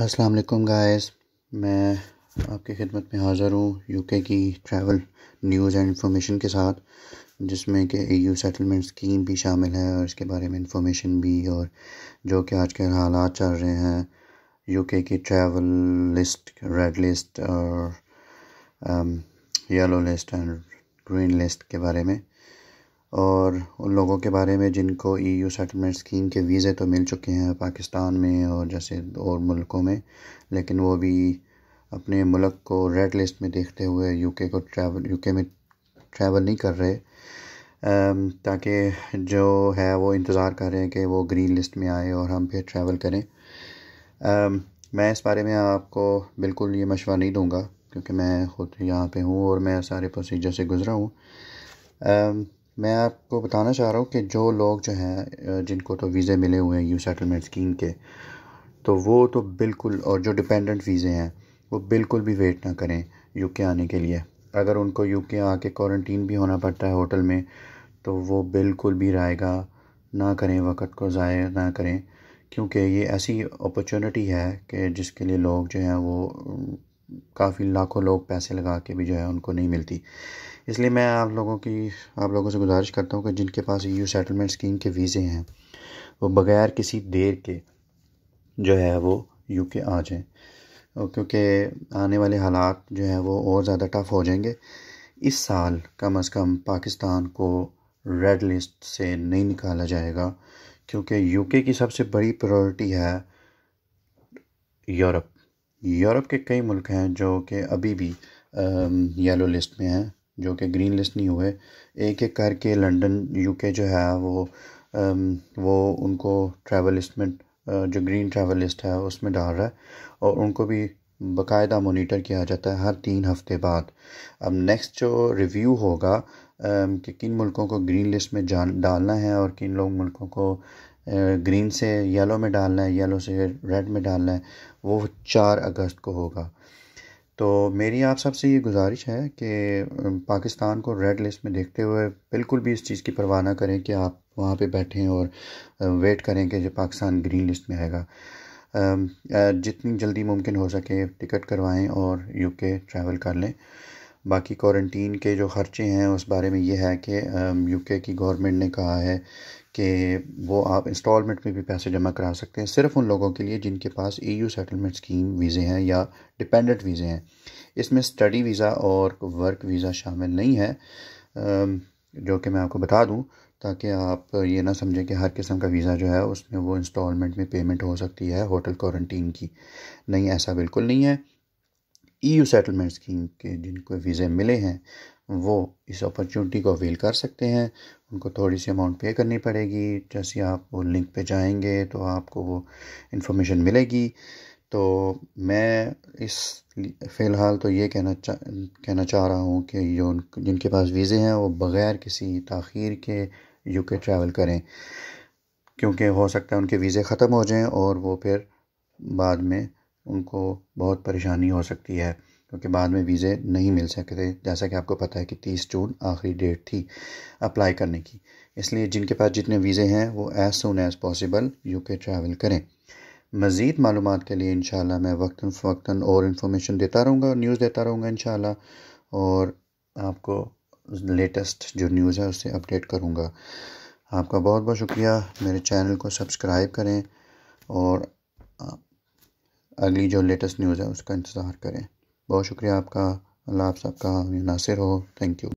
अस्सलाम वालेकुम गाइस मैं आपकी खिदमत में हाज़िर हूँ यूके की ट्रैवल न्यूज़ एंड इंफॉर्मेशन के साथ जिसमें कि ईयू सेटलमेंट स्कीम भी शामिल है और इसके बारे में इंफॉर्मेशन भी और जो कि आज के हालात चल रहे हैं यूके की ट्रैवल लिस्ट रेड लिस्ट और yellow list and green list के बारे में और उन लोगों के बारे में जिनको ईयू सेटलमेंट स्कीम के वीज़े तो मिल चुके हैं पाकिस्तान में और जैसे और मुल्कों में लेकिन वो भी अपने मुल्क को रेड लिस्ट में देखते हुए यूके को ट्रैवल यूके में ट्रैवल नहीं कर रहे ताकि जो है वो इंतज़ार कर रहे हैं कि वो ग्रीन लिस्ट में आए और हम फिर ट्रैवल करें आ, मैं इस बारे में आपको बिल्कुल ये मशवा नहीं दूँगा क्योंकि मैं खुद यहाँ पे हूँ और मैं सारे प्रोसीजर से गुज़रा हूँ मैं आपको बताना चाह रहा हूँ कि जो लोग जो हैं जिनको तो वीज़े मिले हुए हैं यू सेटलमेंट स्कीम के तो वो तो बिल्कुल और जो डिपेंडेंट वीज़े हैं वो बिल्कुल भी वेट ना करें यूके आने के लिए अगर उनको यूके आके क्वारंटीन भी होना पड़ता है होटल में तो वो बिल्कुल भी रायगा ना करें वक़्त को ज़ाय ना करें क्योंकि ये ऐसी अपॉर्चुनिटी है कि जिसके लिए लोग जो हैं वो काफ़ी लाखों लोग पैसे लगा के भी जो है उनको नहीं मिलती इसलिए मैं आप लोगों की आप लोगों से गुजारिश करता हूँ कि जिनके पास यू सेटलमेंट स्कीम के वीज़े हैं वो बगैर किसी देर के जो है वो यू के आ जाएँ क्योंकि आने वाले हालात जो है वो और ज़्यादा टफ हो जाएंगे इस साल कम अज़ कम पाकिस्तान को रेड लिस्ट से नहीं निकाला जाएगा क्योंकि यूके की सबसे बड़ी प्रायोरिटी है यूरोप यूरोप के कई मुल्क हैं जो कि अभी भी येलो लिस्ट में हैं जो कि ग्रीन लिस्ट नहीं हुए एक एक करके लंदन यूके जो है वो वो उनको ट्रैवल लिस्ट में जो ग्रीन ट्रैवल लिस्ट है उसमें डाल रहा है और उनको भी बाकायदा मोनीटर किया जाता है हर तीन हफ्ते बाद अब नेक्स्ट जो रिव्यू होगा कि किन मुल्कों को ग्रीन लिस्ट में जान डालना है और किन लोग मुल्कों को ग्रीन से येलो में डालना है येलो से रेड में डालना है वो चार अगस्त को होगा तो मेरी आप सबसे ये गुजारिश है कि पाकिस्तान को रेड लिस्ट में देखते हुए बिल्कुल भी इस चीज़ की परवाह ना करें कि आप वहाँ पे बैठें और वेट करें कि जो पाकिस्तान ग्रीन लिस्ट में आएगा जितनी जल्दी मुमकिन हो सके टिकट करवाएं और यूके ट्रैवल कर लें बाकी क्वारंटीन के जो ख़र्चे हैं उस बारे में ये है कि यूके की गवर्नमेंट ने कहा है कि वो आप इंस्टॉलमेंट में भी पैसे जमा करा सकते हैं सिर्फ उन लोगों के लिए जिनके पास ईयू सेटलमेंट स्कीम वीज़े हैं या डिपेंडेंट वीज़े हैं इसमें स्टडी वीज़ा और वर्क वीज़ा शामिल नहीं है जो कि मैं आपको बता दूं ताकि आप ये ना समझें कि हर किस्म का वीज़ा जो है उसमें वो इंस्टॉलमेंट में पेमेंट हो सकती है होटल क्वारंटीन की नहीं ऐसा बिल्कुल नहीं है ईयू सेटलमेंट स्कीम के जिनको वीज़े मिले हैं वो इस अपॉर्चुनिटी को अवेल कर सकते हैं उनको थोड़ी सी अमाउंट पे करनी पड़ेगी जैसे आप वो लिंक पे जाएंगे तो आपको वो इन्फॉर्मेशन मिलेगी तो मैं इस फ़िलहाल तो ये कहना चा कहना चाह रहा हूँ कि जो जिनके पास वीज़े हैं वो बग़ैर किसी तखीर के यूके ट्रैवल करें क्योंकि हो सकता है उनके वीज़े ख़त्म हो जाएं और वो फिर बाद में उनको बहुत परेशानी हो सकती है क्योंकि बाद में वीज़े नहीं मिल सकते जैसा कि आपको पता है कि तीस जून आखिरी डेट थी अप्लाई करने की इसलिए जिनके पास जितने वीज़े हैं वो as soon as possible U K travel करें मज़ीद मालूम के लिए इन मैं वक्ता फ़वक्ता और इन्फॉर्मेशन देता रहूँगा न्यूज़ देता रहूँगा इन और आपको लेटेस्ट जो न्यूज़ है उससे अपडेट करूँगा आपका बहुत बहुत शुक्रिया मेरे चैनल को सब्सक्राइब करें और अगली जो लेटेस्ट न्यूज़ है उसका इंतज़ार करें बहुत शुक्रिया आपका अल्लाह आप सबका नासिर हो थैंक यू